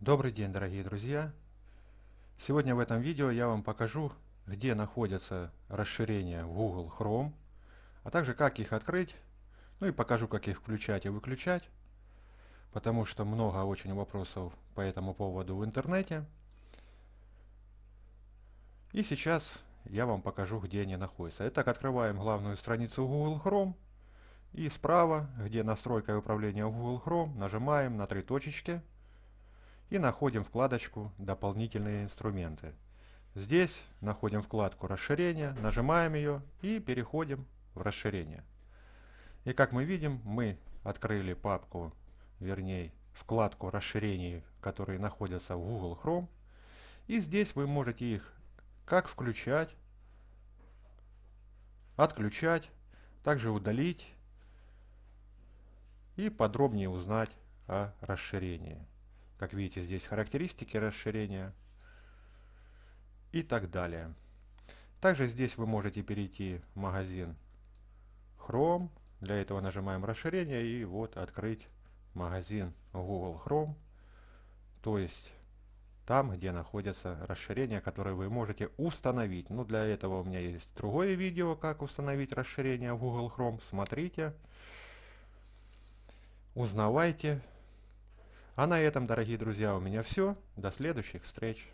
Добрый день, дорогие друзья! Сегодня в этом видео я вам покажу, где находятся расширения Google Chrome, а также как их открыть, ну и покажу, как их включать и выключать, потому что много очень вопросов по этому поводу в интернете. И сейчас я вам покажу, где они находятся. Итак, открываем главную страницу Google Chrome. И справа, где настройка и управление Google Chrome, нажимаем на три точечки – и находим вкладочку «Дополнительные инструменты». Здесь находим вкладку «Расширение», нажимаем ее и переходим в расширение. И как мы видим, мы открыли папку, вернее, вкладку расширений, которые находятся в Google Chrome. И здесь вы можете их как включать, отключать, также удалить и подробнее узнать о расширении. Как видите, здесь характеристики расширения и так далее. Также здесь вы можете перейти в магазин Chrome. Для этого нажимаем расширение и вот открыть магазин Google Chrome. То есть там, где находятся расширения, которые вы можете установить. Ну, для этого у меня есть другое видео, как установить расширение в Google Chrome. Смотрите, узнавайте, а на этом, дорогие друзья, у меня все. До следующих встреч.